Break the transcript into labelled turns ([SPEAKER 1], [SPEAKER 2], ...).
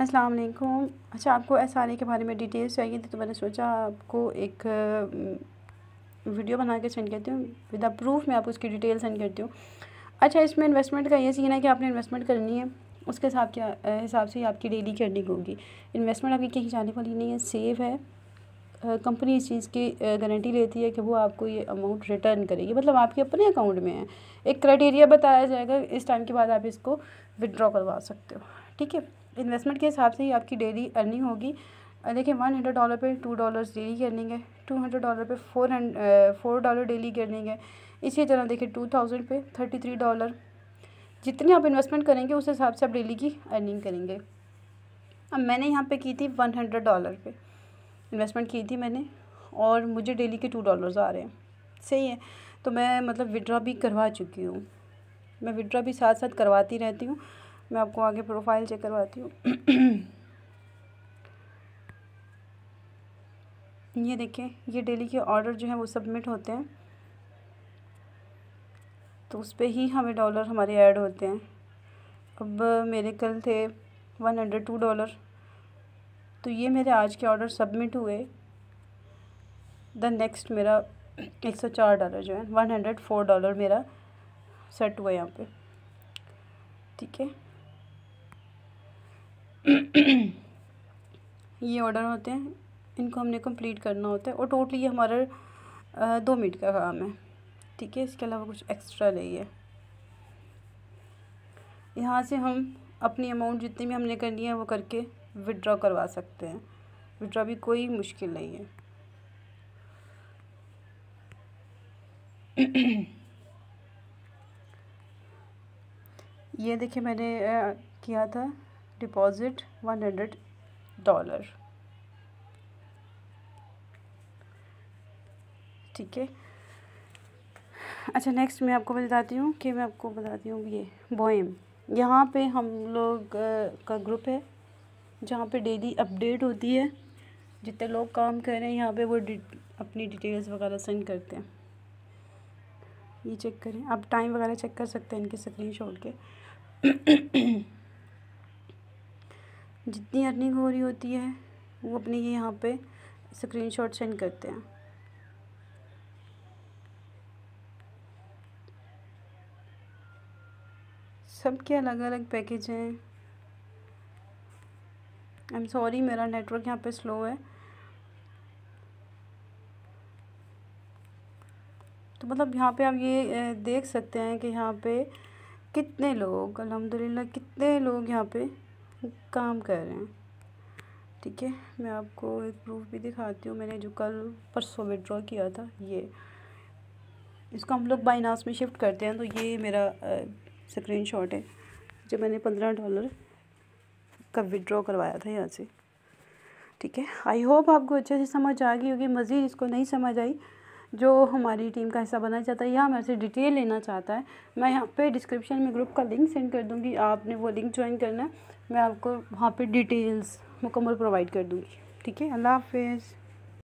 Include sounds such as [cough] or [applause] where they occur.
[SPEAKER 1] अस्सलाम वालेकुम अच्छा आपको एस आर ए के बारे में डिटेल्स चाहिए थी तो मैंने सोचा आपको एक वीडियो बना के सेंड करती हूँ विद प्रूफ मैं आपको उसकी डिटेल सेंड करती हूँ अच्छा इसमें इन्वेस्टमेंट का ये सीन है कि आपने इन्वेस्टमेंट करनी है उसके हिसाब के हिसाब से ही आपकी डेली करनी होगी इन्वेस्टमेंट आपकी कहीं जाने वाली नहीं है सेफ है कंपनी इस चीज़ की गारंटी लेती है कि वो आपको ये अमाउंट रिटर्न करेगी मतलब आपके अपने अकाउंट में है एक क्राइटेरिया बताया जाएगा इस टाइम के बाद आप इसको विड्रॉ करवा सकते हो ठीक है इन्वेस्टमेंट के हिसाब से ही आपकी डेली अर्निंग होगी देखिए वन हंड्रेड डॉलर पे टू डॉलर्स डेली की अर्निंग है टू हंड्रेड डॉलर पे four hundred four dollar daily की अर्निंग है इसी तरह देखिए टू थाउजेंड पे थर्टी थ्री डॉलर जितने आप इन्वेस्टमेंट करेंगे उस हिसाब से आप डेली की अर्निंग करेंगे अब मैंने यहाँ पे की थी वन हंड्रेड डॉलर पर इन्वेस्टमेंट की थी मैंने और मुझे डेली के टू डॉलर्स आ रहे हैं सही है तो मैं मतलब विड्रा भी करवा चुकी हूँ मैं विड्रा भी साथ साथ करवाती रहती हूँ मैं आपको आगे प्रोफाइल चेक करवाती हूँ ये देखिए ये डेली के ऑर्डर जो हैं वो सबमिट होते हैं तो उस पर ही हमें डॉलर हमारे ऐड होते हैं अब मेरे कल थे वन हंड्रेड टू डॉलर तो ये मेरे आज के ऑर्डर सबमिट हुए द नेक्स्ट मेरा एक सौ चार डॉलर जो है वन हंड्रेड फोर डॉलर मेरा सेट हुआ यहाँ पे ठीक है [clears throat] ये ऑर्डर होते हैं इनको हमने कंप्लीट करना होता है और टोटली ये हमारा दो मिनट का काम है ठीक है इसके अलावा कुछ एक्स्ट्रा नहीं है यहाँ से हम अपनी अमाउंट जितनी भी हमने करनी है वो करके विड्रॉ करवा सकते हैं विड्रॉ भी कोई मुश्किल नहीं है [clears throat] ये देखिए मैंने किया था डिपॉजिट वन हंड्रेड डॉलर ठीक है अच्छा नेक्स्ट मैं आपको बताती हूँ कि मैं आपको बताती हूँ ये बोएम यहाँ पे हम लोग का ग्रुप है जहाँ पे डेली अपडेट होती है जितने लोग काम कर रहे हैं यहाँ पे वो डि, अपनी डिटेल्स वगैरह सेंड करते हैं ये चेक करें आप टाइम वगैरह चेक कर सकते हैं इनके स्क्रीन शॉट के जितनी अर्निंग हो रही होती है वो अपने ये यहाँ पे स्क्रीनशॉट सेंड करते हैं सबके अलग अलग पैकेज हैं आई एम सॉरी मेरा नेटवर्क यहाँ पे स्लो है तो मतलब यहाँ पे आप ये देख सकते हैं कि यहाँ पे कितने लोग अलहमदिल्ला कितने लोग यहाँ पे काम कर रहे हैं ठीक है मैं आपको एक प्रूफ भी दिखाती हूँ मैंने जो कल परसों विड्रॉ किया था ये इसको हम लोग बाइनास में शिफ्ट करते हैं तो ये मेरा स्क्रीन शॉट है जो मैंने पंद्रह डॉलर का विड्रॉ करवाया था यहाँ से ठीक है आई होप आपको अच्छे से समझ आ गई होगी मज़ीद इसको नहीं समझ आई जो हमारी टीम का हिस्सा बनना चाहता है या हमारे से डिटेल लेना चाहता है मैं यहाँ पे डिस्क्रिप्शन में ग्रुप का लिंक सेंड कर दूँगी आपने वो लिंक ज्वाइन करना है मैं आपको वहाँ पे डिटेल्स मुकम्मल प्रोवाइड कर दूँगी ठीक है अल्लाह हाफिज़